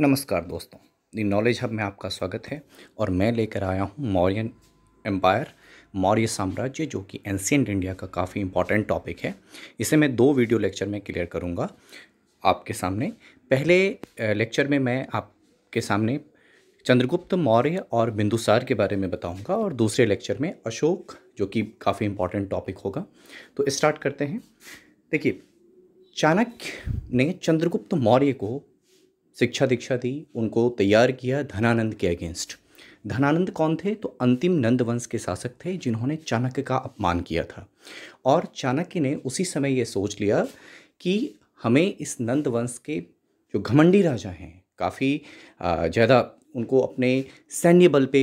नमस्कार दोस्तों दी knowledge hub में आपका स्वागत है और मैं लेकर आया हूँ मौर्यन एम्पायर मौर्य साम्राज्य जो कि एंशियंट इंडिया का काफ़ी इंपॉर्टेंट टॉपिक है इसे मैं दो वीडियो लेक्चर में क्लियर करूँगा आपके सामने पहले लेक्चर में मैं आपके सामने चंद्रगुप्त मौर्य और बिंदुसार के बारे में बताऊंगा और दूसरे लेक्चर में अशोक जो कि काफ़ी इंपॉर्टेंट टॉपिक होगा तो स्टार्ट करते हैं देखिए चाणक्य ने चंद्रगुप्त मौर्य को शिक्षा दीक्षा दी उनको तैयार किया धनानंद के अगेंस्ट धनानंद कौन थे तो अंतिम नंद वंश के शासक थे जिन्होंने चाणक्य का अपमान किया था और चाणक्य ने उसी समय ये सोच लिया कि हमें इस नंद वंश के जो घमंडी राजा हैं काफ़ी ज़्यादा उनको अपने सैन्य बल पे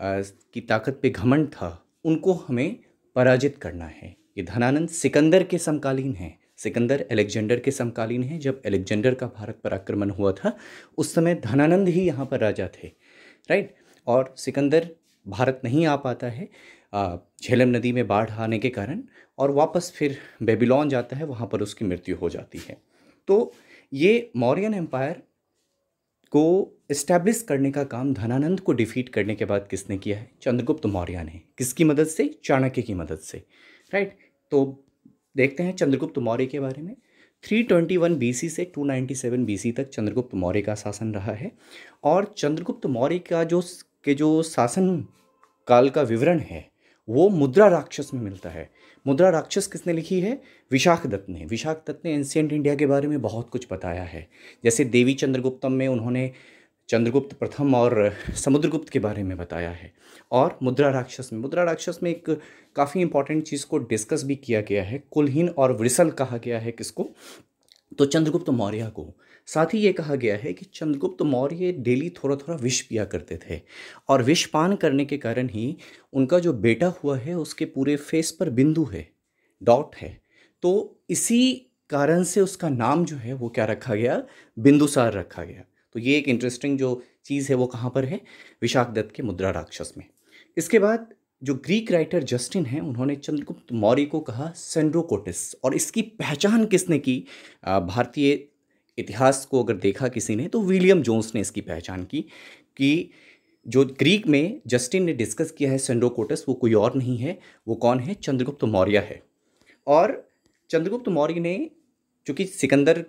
की ताकत पे घमंड था उनको हमें पराजित करना है ये धनानंद सिकंदर के समकालीन हैं सिकंदर एलेक्जेंडर के समकालीन हैं जब एलेक्जेंडर का भारत पर आक्रमण हुआ था उस समय धनानंद ही यहाँ पर राजा थे राइट और सिकंदर भारत नहीं आ पाता है झेलम नदी में बाढ़ आने के कारण और वापस फिर बेबीलोन जाता है वहाँ पर उसकी मृत्यु हो जाती है तो ये मौर्यन एम्पायर को इस्टेब्लिश करने का काम धनानंद को डिफीट करने के बाद किसने किया है चंद्रगुप्त मौर्य ने किसकी मदद से चाणक्य की मदद से राइट तो देखते हैं चंद्रगुप्त मौर्य के बारे में 321 ट्वेंटी से 297 बीसी तक चंद्रगुप्त मौर्य का शासन रहा है और चंद्रगुप्त मौर्य का जो के जो शासन काल का विवरण है वो मुद्रा राक्षस में मिलता है मुद्रा राक्षस किसने लिखी है विशाख दत्त ने विशाख दत्त ने एंशियंट इंडिया के बारे में बहुत कुछ बताया है जैसे देवी चंद्रगुप्तम में उन्होंने चंद्रगुप्त प्रथम और समुद्रगुप्त के बारे में बताया है और मुद्रा राक्षस में मुद्रा राक्षस में एक काफ़ी इंपॉर्टेंट चीज़ को डिस्कस भी किया गया है कुलहीन और वृसल कहा गया है किसको तो चंद्रगुप्त मौर्य को साथ ही ये कहा गया है कि चंद्रगुप्त मौर्य डेली थोड़ा थोड़ा विष पिया करते थे और विष पान करने के कारण ही उनका जो बेटा हुआ है उसके पूरे फेस पर बिंदु है डॉट है तो इसी कारण से उसका नाम जो है वो क्या रखा गया बिंदुसार रखा गया तो ये एक इंटरेस्टिंग जो चीज़ है वो कहाँ पर है विशाख दत्त के मुद्रा राक्षस में इसके बाद जो ग्रीक राइटर जस्टिन हैं उन्होंने चंद्रगुप्त मौर्य को कहा सेंड्रोकोटिस और इसकी पहचान किसने की भारतीय इतिहास को अगर देखा किसी ने तो विलियम जोन्स ने इसकी पहचान की कि जो ग्रीक में जस्टिन ने डिस्कस किया है सेंड्रोकोटस वो कोई और नहीं है वो कौन है चंद्रगुप्त मौर्य है और चंद्रगुप्त मौर्य ने चूँकि सिकंदर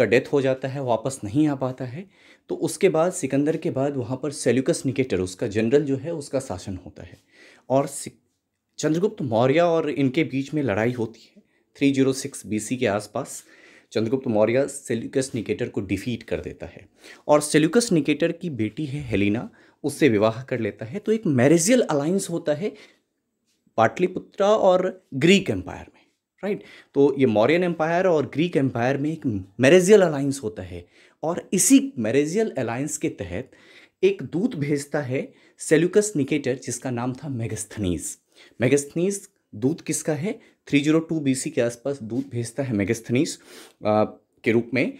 का डेथ हो जाता है वापस नहीं आ पाता है तो उसके बाद सिकंदर के बाद वहाँ पर सेल्यूकस निकेटर उसका जनरल जो है उसका शासन होता है और चंद्रगुप्त मौर्य और इनके बीच में लड़ाई होती है 306 सी के आसपास चंद्रगुप्त मौर्य सेल्यूकस निकेटर को डिफीट कर देता है और सेल्यूकस निकेटर की बेटी है हेलिना उससे विवाह कर लेता है तो एक मैरिजियल अलायंस होता है पाटलिपुत्रा और ग्रीक एम्पायर में राइट तो ये मौर्यन एम्पायर और ग्रीक एम्पायर में एक मैरेजियल अलायंस होता है और इसी मैरेजियल अलायंस के तहत एक दूत भेजता है सेल्यूकस निकेटर जिसका नाम था मेगस्थनीस मेगस्थनीस दूत किसका है 302 जीरो के आसपास दूत भेजता है मेगस्थनीस के रूप में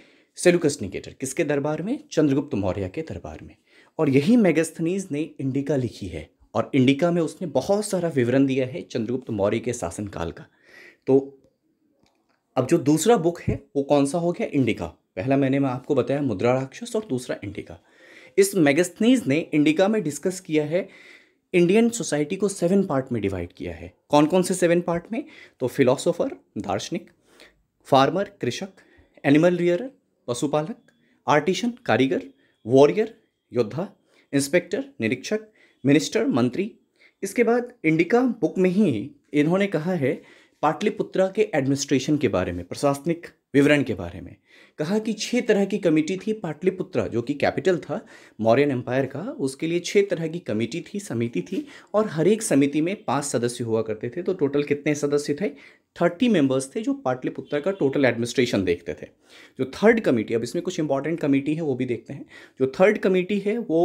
सेल्यूकस निकेटर किसके दरबार में चंद्रगुप्त मौर्य के दरबार में और यही मेगस्थनीज ने इंडिका लिखी है और इंडिका में उसने बहुत सारा विवरण दिया है चंद्रगुप्त मौर्य के शासनकाल का तो अब जो दूसरा बुक है वो कौन सा हो गया इंडिका पहला मैंने मैं आपको बताया मुद्रा राक्षस और दूसरा इंडिका इस मैगस्नीज ने इंडिका में डिस्कस किया है इंडियन सोसाइटी को सेवन पार्ट में डिवाइड किया है कौन कौन से सेवन पार्ट में तो फिलोसोफर दार्शनिक फार्मर कृषक एनिमल रियर पशुपालक आर्टिशन कारीगर वॉरियर योद्धा इंस्पेक्टर निरीक्षक मिनिस्टर मंत्री इसके बाद इंडिका बुक में ही इन्होंने कहा है पाटलिपुत्रा के एडमिनिस्ट्रेशन के बारे में प्रशासनिक विवरण के बारे में कहा कि छः तरह की कमेटी थी पाटलिपुत्रा जो कि कैपिटल था मौर्यन एम्पायर का उसके लिए छः तरह की कमेटी थी समिति थी और हर एक समिति में पांच सदस्य हुआ करते थे तो टोटल कितने सदस्य थे थर्टी मेंबर्स थे जो पाटलिपुत्रा का टोटल एडमिनिस्ट्रेशन देखते थे जो थर्ड कमेटी अब इसमें कुछ इंपॉर्टेंट कमेटी है वो भी देखते हैं जो थर्ड कमेटी है वो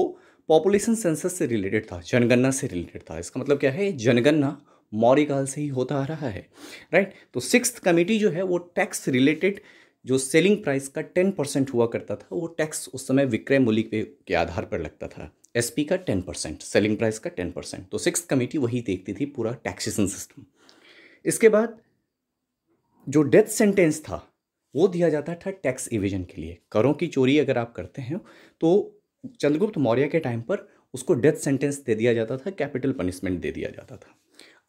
पॉपुलेशन सेंसस से रिलेटेड था जनगणना से रिलेटेड था इसका मतलब क्या है जनगणना मौर्य काल से ही होता आ रहा है राइट तो सिक्स कमेटी जो है वो टैक्स रिलेटेड जो सेलिंग प्राइस का टेन परसेंट हुआ करता था वो टैक्स उस समय विक्रय मूल्य के आधार पर लगता था एसपी का टेन परसेंट सेलिंग प्राइस का टेन परसेंट तो सिक्स कमेटी वही देखती थी पूरा टैक्सेशन सिस्टम इसके बाद जो डेथ सेंटेंस था वो दिया जाता था टैक्स इविजन के लिए करों की चोरी अगर आप करते हैं तो चंद्रगुप्त मौर्य के टाइम पर उसको डेथ सेंटेंस दे दिया जाता था कैपिटल पनिशमेंट दे दिया जाता था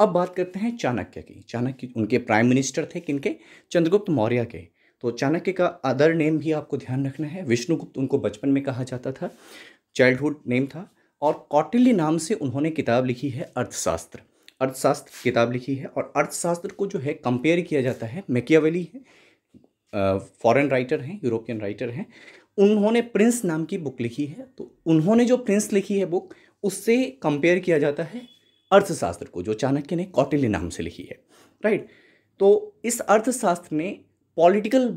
अब बात करते हैं चाणक्य की चाणक्य उनके प्राइम मिनिस्टर थे किनके चंद्रगुप्त मौर्य के तो चाणक्य का अदर नेम भी आपको ध्यान रखना है विष्णुगुप्त उनको बचपन में कहा जाता था चाइल्डहुड नेम था और कौटिल्य नाम से उन्होंने किताब लिखी है अर्थशास्त्र अर्थशास्त्र किताब लिखी है और अर्थशास्त्र को जो है कंपेयर किया जाता है मैकियावेली है फॉरेन राइटर हैं यूरोपियन राइटर हैं उन्होंने प्रिंस नाम की बुक लिखी है तो उन्होंने जो प्रिंस लिखी है बुक उससे कंपेयर किया जाता है अर्थशास्त्र को जो चाणक्य ने कौटिल्य नाम से लिखी है राइट तो इस अर्थशास्त्र ने पॉलिटिकल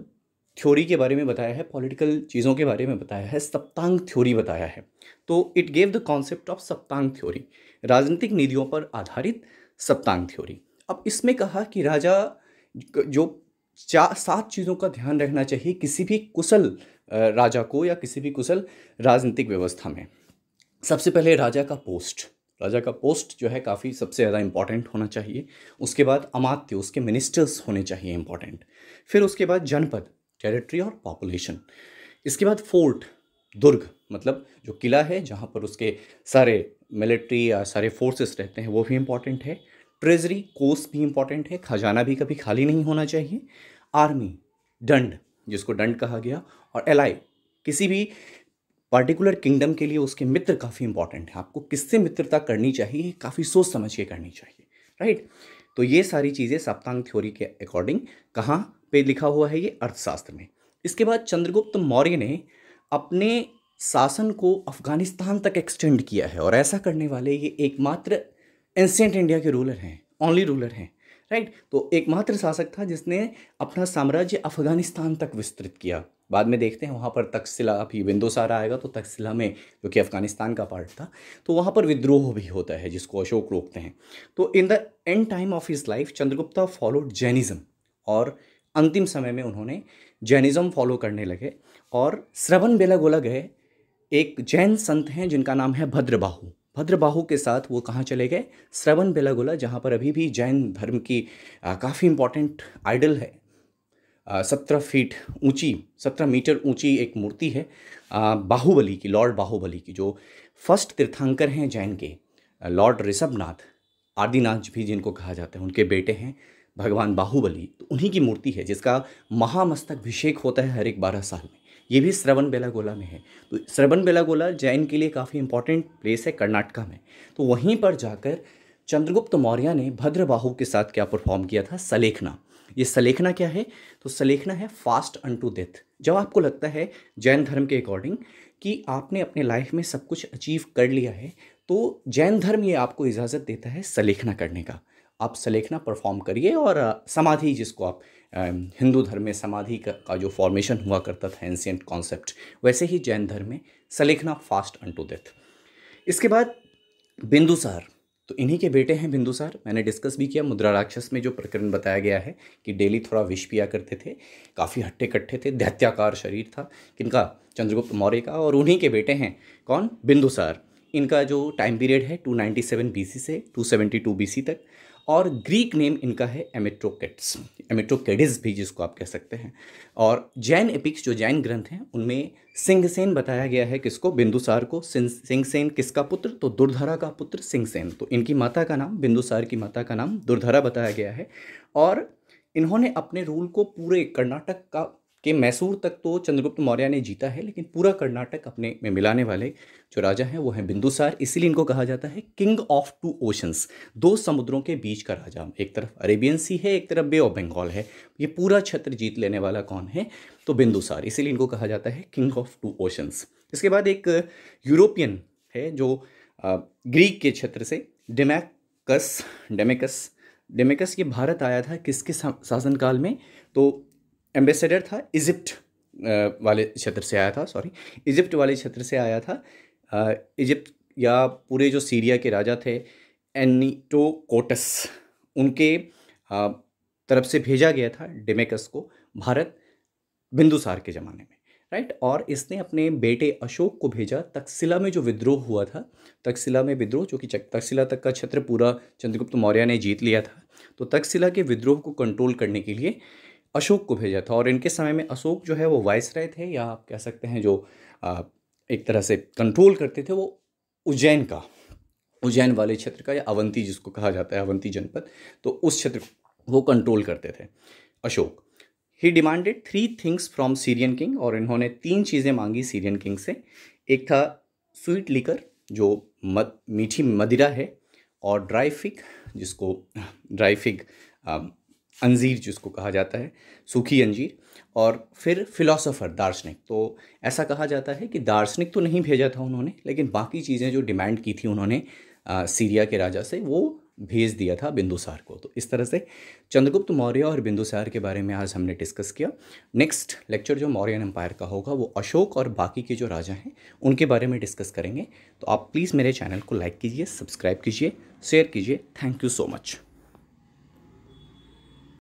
थ्योरी के बारे में बताया है पॉलिटिकल चीज़ों के बारे में बताया है सप्तांग थ्योरी बताया है तो it gave the concept of Saptanga theory राजनीतिक नीतियों पर आधारित सप्तांग थ्योरी अब इसमें कहा कि राजा जो चार सात चीज़ों का ध्यान रखना चाहिए किसी भी कुशल राजा को या किसी भी कुशल राजनीतिक व्यवस्था में सबसे पहले राजा का पोस्ट राजा का पोस्ट जो है काफ़ी सबसे ज़्यादा इम्पॉर्टेंट होना चाहिए उसके बाद अमात्य उसके मिनिस्टर्स होने चाहिए इम्पॉर्टेंट फिर उसके बाद जनपद टेरिटरी और पॉपुलेशन इसके बाद फोर्ट दुर्ग मतलब जो किला है जहाँ पर उसके सारे मिलिट्री या सारे फोर्सेस रहते हैं वो भी इम्पॉर्टेंट है ट्रेजरी कोस भी इम्पॉर्टेंट है खजाना भी कभी खाली नहीं होना चाहिए आर्मी दंड जिसको दंड कहा गया और एलाई किसी भी पर्टिकुलर किंगडम के लिए उसके मित्र काफ़ी इंपॉर्टेंट हैं आपको किससे मित्रता करनी चाहिए काफ़ी सोच समझ के करनी चाहिए राइट तो ये सारी चीज़ें सप्तांग थ्योरी के अकॉर्डिंग कहाँ पे लिखा हुआ है ये अर्थशास्त्र में इसके बाद चंद्रगुप्त मौर्य ने अपने शासन को अफगानिस्तान तक एक्सटेंड किया है और ऐसा करने वाले ये एकमात्र एंसेंट इंडिया के रूलर हैं ओनली रूलर हैं राइट तो एकमात्र शासक था जिसने अपना साम्राज्य अफगानिस्तान तक विस्तृत किया बाद में देखते हैं वहाँ पर तकसिला अभी विंदो सारा आएगा तो तकसिला में जो कि अफ़गानिस्तान का पार्ट था तो वहाँ पर विद्रोह भी होता है जिसको अशोक रोकते हैं तो in the end time of his life Chandragupta followed Jainism और अंतिम समय में उन्होंने जैनिज़्म फॉलो करने लगे और श्रवण बेलागोला गए एक जैन संत हैं जिनका नाम है भद्रबाहु भद्रबाहु के साथ वो कहाँ चले गए श्रवण बेलागोला जहाँ पर अभी भी जैन धर्म की काफ़ी इंपॉर्टेंट आइडल है सत्रह फीट ऊंची सत्रह मीटर ऊंची एक मूर्ति है बाहुबली की लॉर्ड बाहुबली की जो फर्स्ट तीर्थंकर हैं जैन के लॉर्ड ऋषभनाथ आदिनाथ भी जिनको कहा जाता है उनके बेटे हैं भगवान बाहुबली तो उन्हीं की मूर्ति है जिसका महामस्तक अभिषेक होता है हर एक बारह साल में ये भी श्रवण बेलागोला में है तो श्रवण बेलागोला जैन के लिए काफ़ी इंपॉर्टेंट प्लेस है कर्नाटका में तो वहीं पर जाकर चंद्रगुप्त मौर्य ने भद्रबाहु के साथ क्या परफॉर्म किया था सलेखना ये सलेखना क्या है तो सलेखना है फास्ट अन टू डेथ जब आपको लगता है जैन धर्म के अकॉर्डिंग कि आपने अपने लाइफ में सब कुछ अचीव कर लिया है तो जैन धर्म ये आपको इजाज़त देता है सलेखना करने का आप सलेखना परफॉर्म करिए और समाधि जिसको आप हिंदू धर्म में समाधि का जो फॉर्मेशन हुआ करता था एंसियंट कॉन्सेप्ट वैसे ही जैन धर्म में Sallekhana fast unto death इसके बाद बिंदुसार तो इन्हीं के बेटे हैं बिंदुसार मैंने डिस्कस भी किया मुद्रा राक्षस में जो प्रकरण बताया गया है कि डेली थोड़ा विष पिया करते थे काफ़ी हट्टे कट्ठे थे दैत्याकार शरीर था किनका चंद्रगुप्त मौर्य का और उन्हीं के बेटे हैं कौन बिंदुसार इनका जो टाइम पीरियड है 297 बीसी से 272 बीसी तक और ग्रीक नेम इनका है एमेट्रोकेट्स एमेट्रोकेडिस भी जिसको आप कह सकते हैं और जैन एपिक्स जो जैन ग्रंथ हैं उनमें सिंहसेन बताया गया है किसको बिंदुसार को सिंहसेन किसका पुत्र तो दुर्धरा का पुत्र सिंहसेन तो इनकी माता का नाम बिंदुसार की माता का नाम दुर्धरा बताया गया है और इन्होंने अपने रूल को पूरे कर्नाटक का कि मैसूर तक तो चंद्रगुप्त मौर्य ने जीता है लेकिन पूरा कर्नाटक अपने में मिलाने वाले जो राजा हैं वो हैं बिंदुसार इसीलिए इनको कहा जाता है किंग ऑफ टू ओशंस दो समुद्रों के बीच का राजा एक तरफ अरेबियन सी है एक तरफ बे ऑफ बंगाल है ये पूरा क्षेत्र जीत लेने वाला कौन है तो बिंदुसार इसीलिए इनको कहा जाता है किंग ऑफ टू ओशंस इसके बाद एक यूरोपियन है जो ग्रीक के क्षेत्र से डेमैकस डेमेकस डेमेकस ये भारत आया था किसके शासनकाल में तो एम्बेसडर था इजिप्ट वाले क्षेत्र से आया था सॉरी इजिप्ट वाले क्षेत्र से आया था इजिप्ट या पूरे जो सीरिया के राजा थे एनीटोकोटस उनके तरफ से भेजा गया था डेमेकस को भारत बिंदुसार के ज़माने में राइट और इसने अपने बेटे अशोक को भेजा तकसिला में जो विद्रोह हुआ था तकसिला में विद्रोह जो कि तकसिला तक का क्षेत्र पूरा चंद्रगुप्त मौर्य ने जीत लिया था तो तकसिला के विद्रोह को कंट्रोल करने के लिए अशोक को भेजा था और इनके समय में अशोक जो है वो वाइस राय थे या आप कह सकते हैं जो एक तरह से कंट्रोल करते थे वो उज्जैन का उज्जैन वाले क्षेत्र का या अवंती जिसको कहा जाता है अवंती जनपद तो उस क्षेत्र वो कंट्रोल करते थे अशोक ही demanded three things from Syrian king और इन्होंने तीन चीज़ें मांगी सीरियन किंग से एक था स्वीट लिकर जो मद मीठी मदिरा है और ड्राई फिक जिसको ड्राई फिक अंजीर जिसको कहा जाता है सूखी अंजीर और फिर फिलोसोफर दार्शनिक तो ऐसा कहा जाता है कि दार्शनिक तो नहीं भेजा था उन्होंने लेकिन बाकी चीज़ें जो डिमांड की थी उन्होंने आ, सीरिया के राजा से वो भेज दिया था बिंदुसार को तो इस तरह से चंद्रगुप्त मौर्य और बिंदुसार के बारे में आज हमने डिस्कस किया नेक्स्ट लेक्चर जो मौर्यन एम्पायर का होगा वो अशोक और बाकी के जो राजा हैं उनके बारे में डिस्कस करेंगे तो आप प्लीज़ मेरे चैनल को लाइक कीजिए सब्सक्राइब कीजिए शेयर कीजिए थैंक यू सो मच